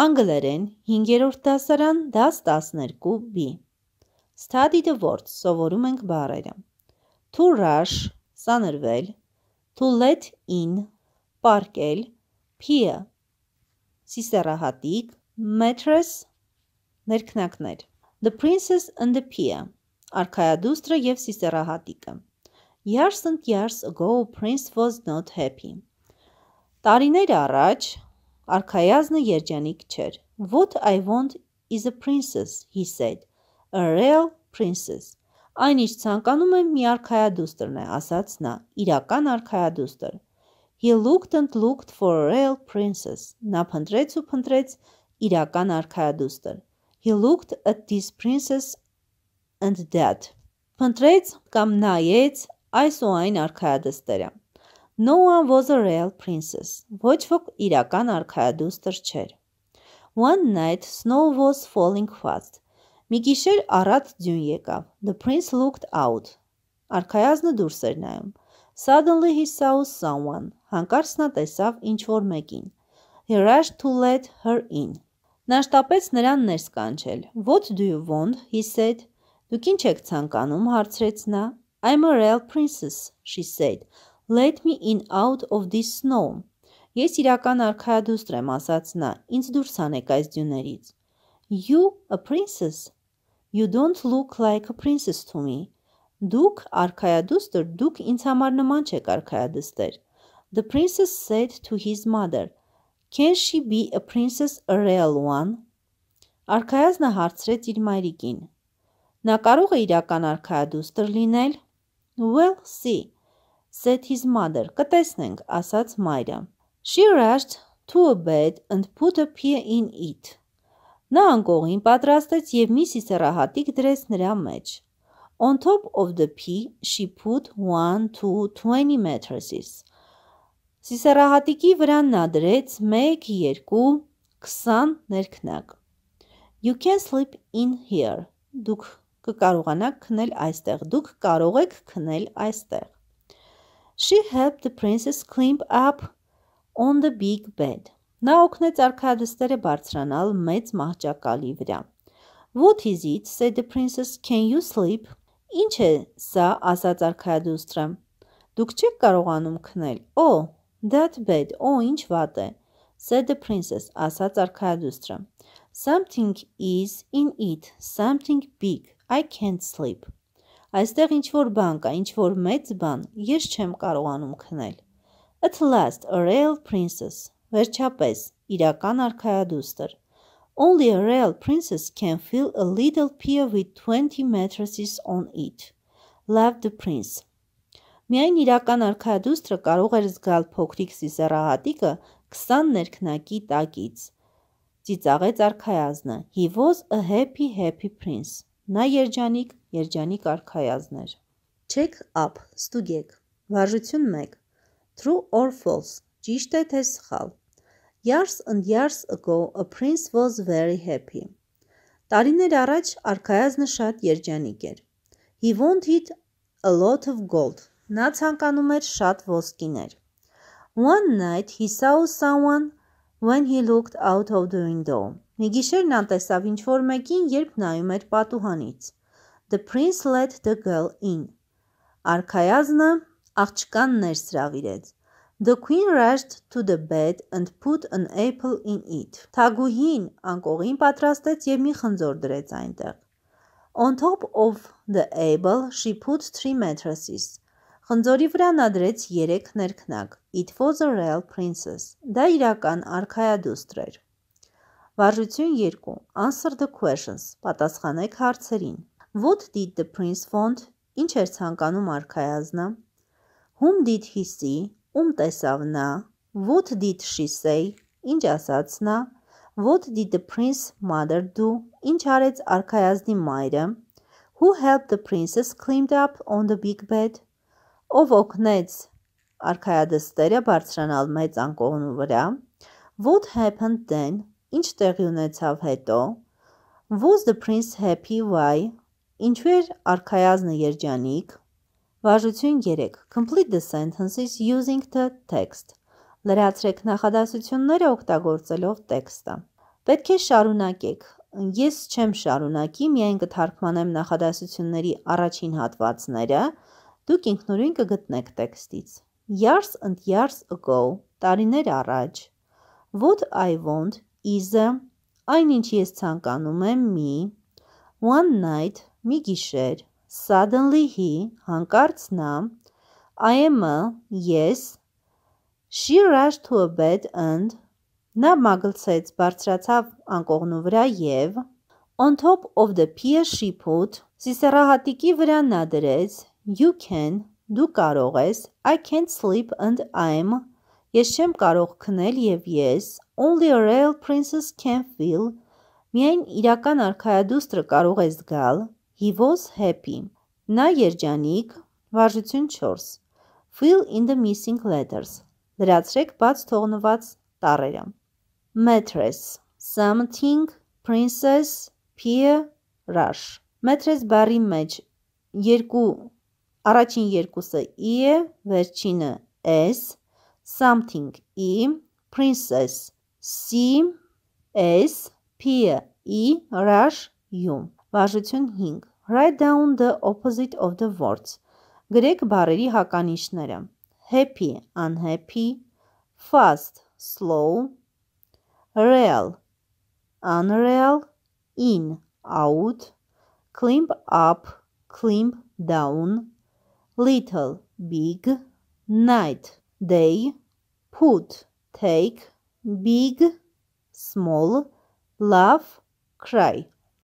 անգլերեն 5-րդ դասարան դաս 12B։ Study the words սովորում ենք բառերը։ To rush սանրվել, to let in պարկել, pier սիսերահատիկ, mattress ներքնակներ։ The princess and the pier արքայադուստրը եւ սիսերահատիկը։ Years and years ago prince was not happy։ Տարիներ առաջ Արքայազնը երջանիկ չէր։ What I want is a princess, he said. A real princess. Այն ինչ ցանկանում եմ մի արքայադուստրն է, ասաց նա, իրական արքայադուստր։ He looked and looked for a real princess. Նա փնտրեց ու փնտրեց իրական արքայադուստր։ He looked at this princess and that. Փնտրեց կամ նայեց այս ու այն արքայադստերը։ No one was a real princess. ոչ ոք իրական արքայադուստր չէր։ One night snow was falling fast. Մի գիշեր առատ ձյուն եկավ. The prince looked out. Արքայազնը դուրս էր նայում։ Suddenly he saw someone. Հանկարծ նա տեսավ ինչ-որ մեկին։ He rushed to let her in. Նա շտապեց նրան ներս կանչել։ What do you want? he said. Դուք ինչ եք ցանկանում? հարցրեց նա. I'm a real princess, she said. Let me in out of this snow։ Ես իրական արքայադուստր եմ ասաց նա, ինձ դուրս անեք այս դյուներից։ You a princess։ You don't look like a princess to me։ Դուք արքայադուստր, դուք ինձ համար նման չեք արքայադստեր։ The princess said to his mother, Can she be a princess a real one? Արքայազնը հարցրեց իր մայրիկին. Նա կարող է իրական արքայադուստր լինել։ Well, see, set his mother, կտեսնենք, ասաց մայրը։ She rushed to a bed and put a pea in it։ Նա անկողին պատրաստեց և մի սիսերահատիկ դրեց նրա մեջ։ On top of the pea, she put one to twenty mattresses։ Սիսերահատիկի վրան նա դրեց մեկ, երկու, քսան ներքնակ։ You can sleep in here։ Դուք կկարողանաք քնել այստեղ։ Դուք կարող եք քնել այստեղ։ She helped the princess climb up on the big bed. Նա օգնեց արքայադստերը բարձրանալ մեծ մահճակալի վրա։ What is it? said the princess. Can you sleep? Ինչ է սա, ասաց արքայադուստրը։ Դուք չեք կարողանում քնել։ Oh, that bed. Oh, ինչ վատ է, said the princess, ասաց արքայադուստրը։ Something is in it, something big. I can't sleep. Այստեղ ինչ-որ բան կա, ինչ-որ մեծ բան, ես չեմ կարողանում քնել։ At last, a real princess, վերջապես, իրական արքայադուստր։ Only a real princess can fill a little pier with 20 mattresses on it. Love the prince. Միայն իրական արքայադուստրը կարող էր զգալ փոքրիկ սիսերահատիկը 20 ներքնակի տակից։ Ծիծաղեց արքայազնը. He was a happy happy prince. Նա երջանիկ երջանիկ արքայազներ։ Check up, ստուգեք։ Վարժություն 1։ True or false, ճիշտ է թե սխալ։ Years and years ago a prince was very happy։ Տարիներ առաջ արքայազնը շատ երջանիկ էր։ He wanted a lot of gold։ Նա ցանկանում էր շատ ոսկիներ։ One night he saw someone when he looked out of the window։ Մի գիշեր նա տեսավ ինչ-որ մեկին, երբ նայում էր պատուհանից։ The prince let the girl in։ Արքայազնը աղջկան ներսրավիրեց։ The queen rushed to the bed and put an apple in it։ Թագուհին անկողին պատրաստեց եւ մի խնձոր դրեց այնտեղ։ On top of the apple she put three mattresses։ Խնձորի վրա նա դրեց 3 ներքնակ։ It was a real princess։ Դա իրական արքայադուստր էր։ Վարժություն 2. Answer the questions։ Պատասխանեք հարցերին։ What did the prince want? Ինչ էր ցանկանում արքայազնը։ Whom did he see? Ում տեսավ նա։ What did she say? Ինչ ասաց նա։ What did the prince mother do? Ինչ արեց արքայազնի մայրը։ Who helped the princess climb up on the big bed? Ով օգնեց արքայադստերը բարձրանալ մեծ անկողնու վրա։ What happened then? Ինչ տեղի ունեցավ հետո։ Was the prince happy why? Ինչու էր արխայազնը երջանիկ։ Վարժություն 3. Complete the sentences using the text։ Լրացրեք նախադասությունները օգտագործելով տեքստը։ Պետք է շարունակեք։ Ես չեմ շարունակի, միայն կթարգմանեմ նախադասությունների առաջին հատվածները։ Դուք ինքնուրույն կգտնեք տեքստից։ Years and years ago, տարիներ առաջ։ What I want is-ը, այնինչ ես ցանկանում եմ, մի One night, մի գիշեր, suddenly he, հանկարծ նա, I am-ը, ես, she rushed to a bed and, նա մագլցեց, բարձրացավ անկողնու վրա և, on top of the pier she put, սիսերահատիկի վրա նա դրեց, you can, դու կարող ես, I can't sleep and I'm, ես չեմ կարող քնել և ես, only a real princess can feel, Միայն իրական արքայադուստրը կարող է զգալ He was happy։ Նա երջանիկ, վարժություն 4։ Fill in the missing letters։ Լրացրեք բաց թողնված տառերը։ Mattress, something, princess, peer, rush։ Mattress բառի մեջ երկու առաջին երկուսը e է, վերջինը s, something e, princess c, s, peer e rush you Բաժություն 5 Write down the opposite of the words Գրեք բառերի հականիշները happy unhappy fast slow real unreal in out climb up climb down little big night day put take big small love, cry.